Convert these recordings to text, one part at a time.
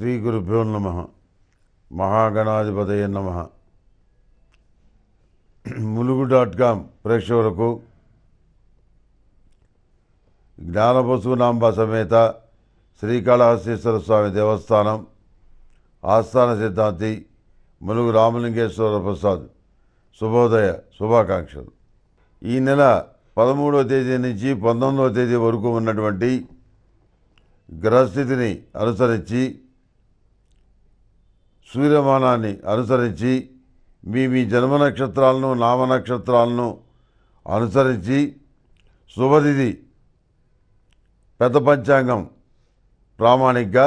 శ్రీ గురుభ్యో నమ మహాగణాధిపతయ నమ ములుగు డాట్ కామ్ ప్రేక్షకులకు నాంబ సమేత శ్రీకాళహస్తీశ్వర స్వామి దేవస్థానం ఆస్థాన సిద్ధాంతి ములుగు రామలింగేశ్వర ప్రసాద్ శుభోదయ శుభాకాంక్షలు ఈ నెల పదమూడవ తేదీ నుంచి పంతొమ్మిదవ తేదీ వరకు ఉన్నటువంటి గ్రహస్థితిని అనుసరించి సూర్యమానాన్ని అనుసరించి మీ మీ జన్మ నక్షత్రాలను నామ నక్షత్రాలను అనుసరించి శుభతిథి పెద్ద పంచాంగం ప్రామాణికంగా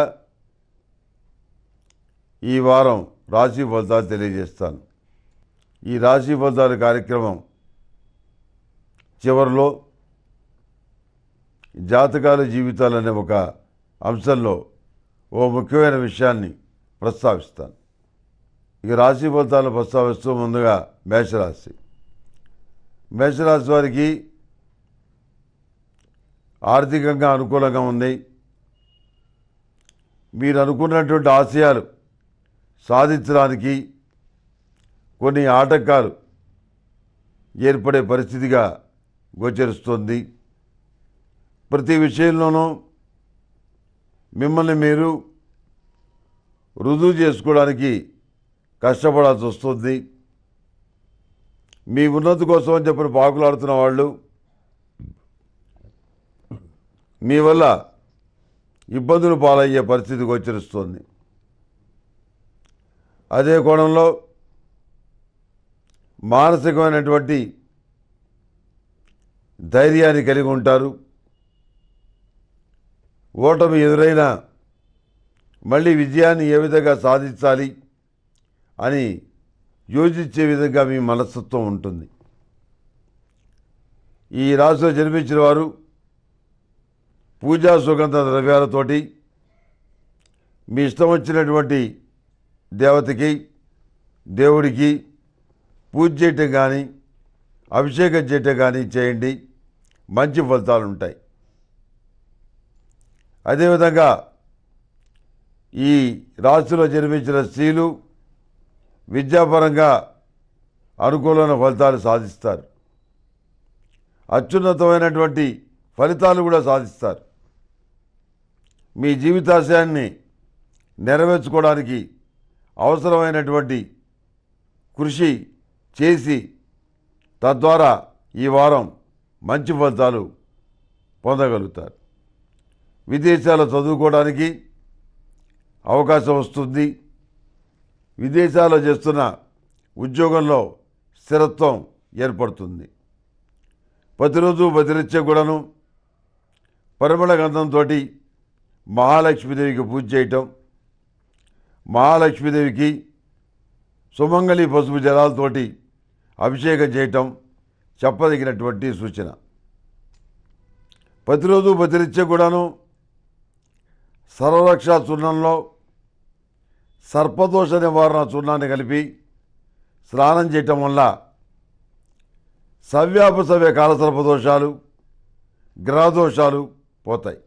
ఈ వారం రాశి ఫలితాలు తెలియజేస్తాను ఈ రాశి ఫలితాల కార్యక్రమం చివరిలో జాతకాల జీవితాలనే ఒక అంశంలో ఓ ముఖ్యమైన విషయాన్ని ప్రస్తావిస్తాను ఇక రాశి ఫలితాలను ప్రస్తావిస్తూ ముందుగా మేషరాశి మేషరాశి వారికి ఆర్థికంగా అనుకూలంగా ఉంది మీరు అనుకున్నటువంటి ఆశయాలు సాధించడానికి కొన్ని ఆటంకాలు ఏర్పడే పరిస్థితిగా గోచరిస్తుంది ప్రతి విషయంలోనూ మిమ్మల్ని మీరు రుజువు చేసుకోవడానికి కష్టపడాల్సి వస్తుంది మీ ఉన్నతి కోసం అని చెప్పిన పాకులాడుతున్న వాళ్ళు మీ వల్ల ఇబ్బందులు పాలయ్యే పరిస్థితి గోచరిస్తుంది అదే కోణంలో మానసికమైనటువంటి ధైర్యాన్ని కలిగి ఉంటారు ఓటమి ఎదురైనా మళ్ళీ విజయాన్ని ఏ విధంగా సాధించాలి అని యోచించే విధంగా మీ మనస్తత్వం ఉంటుంది ఈ రాశిలో జన్మించిన వారు పూజా సుగంధ ద్రవ్యాలతోటి మీ ఇష్టం వచ్చినటువంటి దేవతకి దేవుడికి పూజ చేయటం కానీ అభిషేకం చేయటం కానీ చేయండి మంచి ఫలితాలు ఉంటాయి అదేవిధంగా ఈ రాశిలో జన్మించిన స్త్రీలు విద్యాపరంగా అనుకూలమైన ఫలితాలు సాధిస్తారు అత్యున్నతమైనటువంటి ఫలితాలు కూడా సాధిస్తారు మీ జీవితాశయాన్ని నెరవేర్చుకోవడానికి అవసరమైనటువంటి కృషి చేసి తద్వారా ఈ వారం మంచి ఫలితాలు పొందగలుగుతారు విదేశాల్లో చదువుకోవడానికి అవకాశం వస్తుంది విదేశాల్లో చేస్తున్న ఉద్యోగంలో స్థిరత్వం ఏర్పడుతుంది ప్రతిరోజు ప్రతినిత్యం కూడాను పరిమళ గ్రంథంతో మహాలక్ష్మీదేవికి పూజ చేయటం మహాలక్ష్మీదేవికి సుమంగళి పసుపు జలాలతోటి అభిషేకం చేయటం చెప్పదగినటువంటి సూచన ప్రతిరోజు ప్రతినిత్యం కూడాను సర్వరక్ష చూర్ణంలో సర్పదోష నివారణ చూర్ణాన్ని కలిపి స్నానం చేయటం వల్ల సవ్యాపసవ్య కాలసర్పదోషాలు గ్రహదోషాలు పోతాయి